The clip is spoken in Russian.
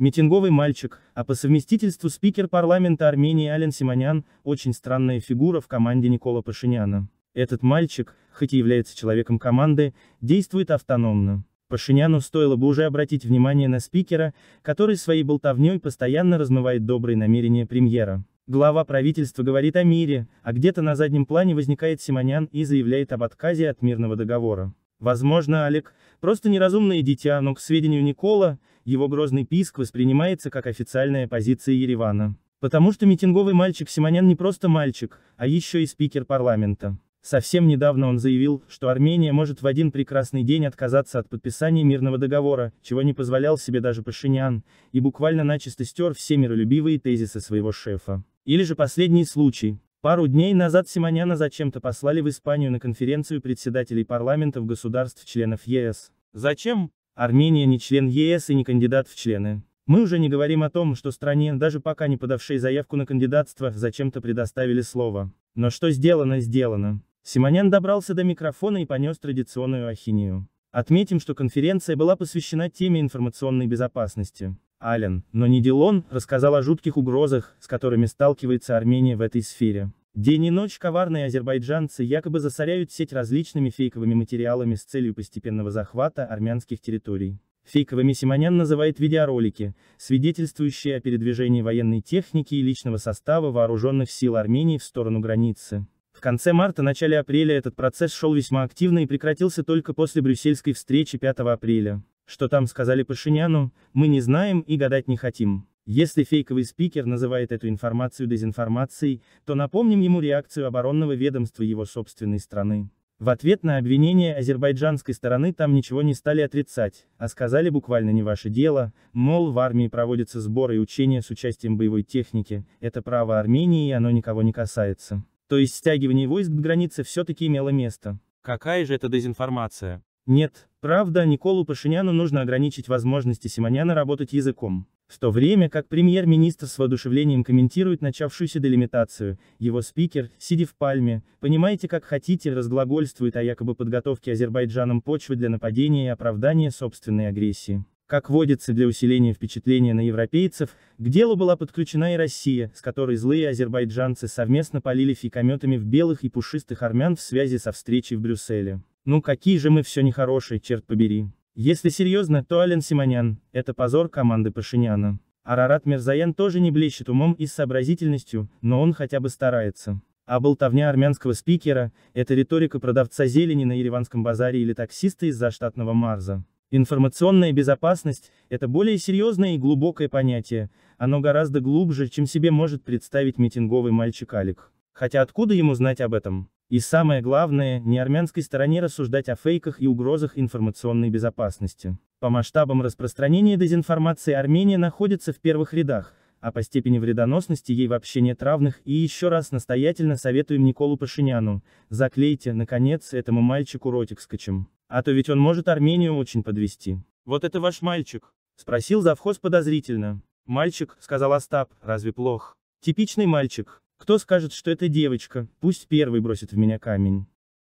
Митинговый мальчик, а по совместительству спикер парламента Армении Ален Симонян, очень странная фигура в команде Никола Пашиняна. Этот мальчик, хоть и является человеком команды, действует автономно. Пашиняну стоило бы уже обратить внимание на спикера, который своей болтовней постоянно размывает добрые намерения премьера. Глава правительства говорит о мире, а где-то на заднем плане возникает Симонян и заявляет об отказе от мирного договора. Возможно, Олег – просто неразумное дитя, но, к сведению Никола, его грозный писк воспринимается как официальная позиция Еревана. Потому что митинговый мальчик Симонян не просто мальчик, а еще и спикер парламента. Совсем недавно он заявил, что Армения может в один прекрасный день отказаться от подписания мирного договора, чего не позволял себе даже Пашинян, и буквально начисто стер все миролюбивые тезисы своего шефа. Или же последний случай, Пару дней назад Симоняна зачем-то послали в Испанию на конференцию председателей парламентов государств-членов ЕС. Зачем? Армения не член ЕС и не кандидат в члены. Мы уже не говорим о том, что стране, даже пока не подавшей заявку на кандидатство, зачем-то предоставили слово. Но что сделано, сделано. Симонян добрался до микрофона и понес традиционную ахинею. Отметим, что конференция была посвящена теме информационной безопасности. Ален, но не Дилон, рассказал о жутких угрозах, с которыми сталкивается Армения в этой сфере. День и ночь коварные азербайджанцы якобы засоряют сеть различными фейковыми материалами с целью постепенного захвата армянских территорий. Фейковыми Симонян называет видеоролики, свидетельствующие о передвижении военной техники и личного состава вооруженных сил Армении в сторону границы. В конце марта-начале апреля этот процесс шел весьма активно и прекратился только после брюссельской встречи 5 апреля. Что там сказали Пашиняну, мы не знаем и гадать не хотим. Если фейковый спикер называет эту информацию дезинформацией, то напомним ему реакцию оборонного ведомства его собственной страны. В ответ на обвинение азербайджанской стороны там ничего не стали отрицать, а сказали буквально не ваше дело, мол в армии проводятся сборы и учения с участием боевой техники, это право Армении и оно никого не касается. То есть стягивание войск к границе все-таки имело место. Какая же это дезинформация? Нет, Правда, Николу Пашиняну нужно ограничить возможности Симоняна работать языком. В то время как премьер-министр с воодушевлением комментирует начавшуюся делимитацию, его спикер, сидя в пальме, понимаете как хотите, разглагольствует о якобы подготовке Азербайджаном почвы для нападения и оправдания собственной агрессии. Как водится для усиления впечатления на европейцев, к делу была подключена и Россия, с которой злые азербайджанцы совместно полили фикометами в белых и пушистых армян в связи со встречей в Брюсселе. Ну какие же мы все нехорошие, черт побери. Если серьезно, то Ален Симонян, это позор команды Пашиняна. Арарат Мерзаян тоже не блещет умом и сообразительностью, но он хотя бы старается. А болтовня армянского спикера – это риторика продавца зелени на Ереванском базаре или таксиста из-за штатного Марза. Информационная безопасность – это более серьезное и глубокое понятие, оно гораздо глубже, чем себе может представить митинговый мальчик Алик. Хотя откуда ему знать об этом? И самое главное, не армянской стороне рассуждать о фейках и угрозах информационной безопасности. По масштабам распространения дезинформации Армения находится в первых рядах, а по степени вредоносности ей вообще нет равных, и еще раз настоятельно советуем Николу Пашиняну, заклейте, наконец, этому мальчику ротик скачем. А то ведь он может Армению очень подвести. Вот это ваш мальчик? Спросил завхоз подозрительно. Мальчик, сказал Остап, разве плох? Типичный мальчик. Кто скажет, что это девочка, пусть первый бросит в меня камень.